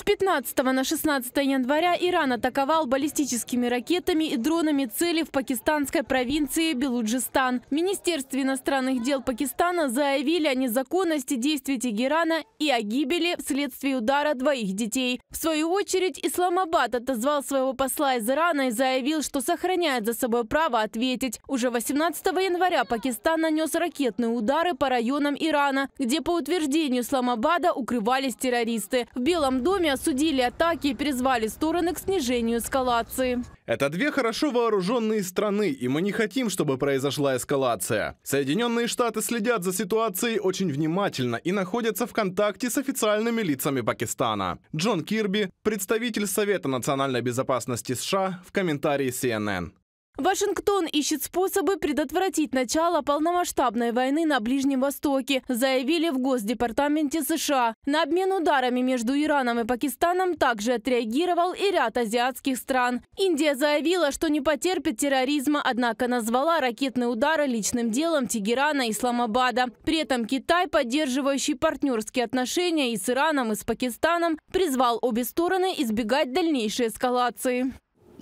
С 15 на 16 января Иран атаковал баллистическими ракетами и дронами цели в пакистанской провинции Белуджистан. В Министерстве иностранных дел Пакистана заявили о незаконности действий Тегерана и о гибели вследствие удара двоих детей. В свою очередь Исламабад отозвал своего посла из Ирана и заявил, что сохраняет за собой право ответить. Уже 18 января Пакистан нанес ракетные удары по районам Ирана, где по утверждению Исламабада укрывались террористы. В Белом доме время осудили атаки и призвали стороны к снижению эскалации. Это две хорошо вооруженные страны, и мы не хотим, чтобы произошла эскалация. Соединенные Штаты следят за ситуацией очень внимательно и находятся в контакте с официальными лицами Пакистана. Джон Кирби, представитель Совета национальной безопасности США, в комментарии CNN. Вашингтон ищет способы предотвратить начало полномасштабной войны на Ближнем Востоке, заявили в Госдепартаменте США. На обмен ударами между Ираном и Пакистаном также отреагировал и ряд азиатских стран. Индия заявила, что не потерпит терроризма, однако назвала ракетные удары личным делом Тегерана и Исламабада. При этом Китай, поддерживающий партнерские отношения и с Ираном, и с Пакистаном, призвал обе стороны избегать дальнейшей эскалации.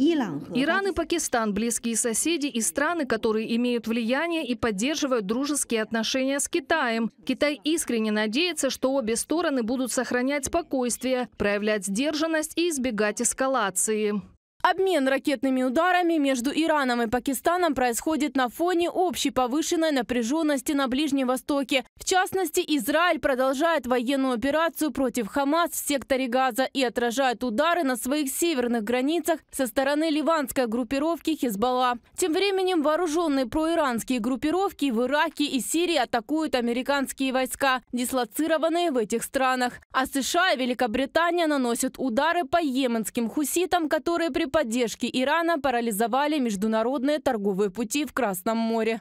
Иран и Пакистан – близкие соседи и страны, которые имеют влияние и поддерживают дружеские отношения с Китаем. Китай искренне надеется, что обе стороны будут сохранять спокойствие, проявлять сдержанность и избегать эскалации. Обмен ракетными ударами между Ираном и Пакистаном происходит на фоне общей повышенной напряженности на Ближнем Востоке. В частности, Израиль продолжает военную операцию против Хамас в секторе Газа и отражает удары на своих северных границах со стороны ливанской группировки Хизбалла. Тем временем вооруженные проиранские группировки в Ираке и Сирии атакуют американские войска, дислоцированные в этих странах. А США и Великобритания наносят удары по йеменским хуситам, которые при поддержки Ирана парализовали международные торговые пути в Красном море.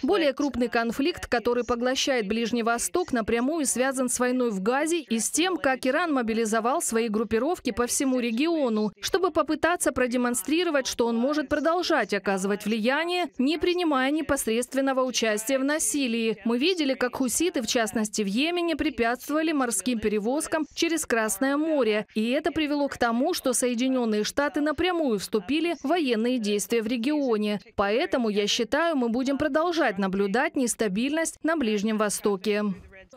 Более крупный uh, конфликт, который поглощает Ближний Восток, напрямую связан с войной в Газе и с тем, как Иран мобилизовал свои группировки по всему региону, чтобы попытаться продемонстрировать, что он может продолжать оказывать влияние, не принимая непосредственного участия в насилии. Мы видели, как хуситы, в частности в Йемене, препятствовали морским перевозкам через Красное море, и это привело к тому, что Соединенные Штаты напрямую вступили в военные действия в регионе. Поэтому я считаю, Китаю мы будем продолжать наблюдать нестабильность на Ближнем Востоке.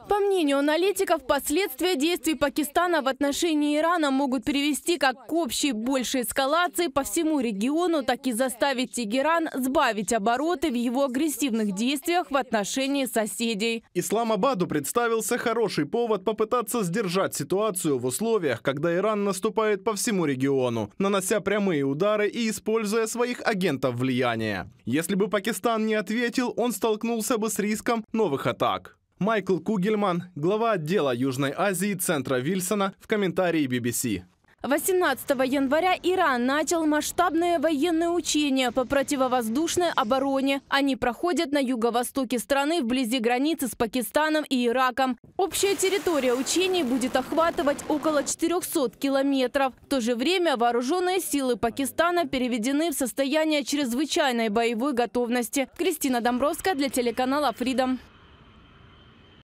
По мнению аналитиков, последствия действий Пакистана в отношении Ирана могут привести как к общей большей эскалации по всему региону, так и заставить Тегеран сбавить обороты в его агрессивных действиях в отношении соседей. Исламабаду представился хороший повод попытаться сдержать ситуацию в условиях, когда Иран наступает по всему региону, нанося прямые удары и используя своих агентов влияния. Если бы Пакистан не ответил, он столкнулся бы с риском новых атак. Майкл Кугельман, глава отдела Южной Азии Центра Вильсона в комментарии BBC. 18 января Иран начал масштабные военные учения по противовоздушной обороне. Они проходят на юго-востоке страны вблизи границы с Пакистаном и Ираком. Общая территория учений будет охватывать около 400 километров. В то же время вооруженные силы Пакистана переведены в состояние чрезвычайной боевой готовности. Кристина Домбровская для телеканала Freedom.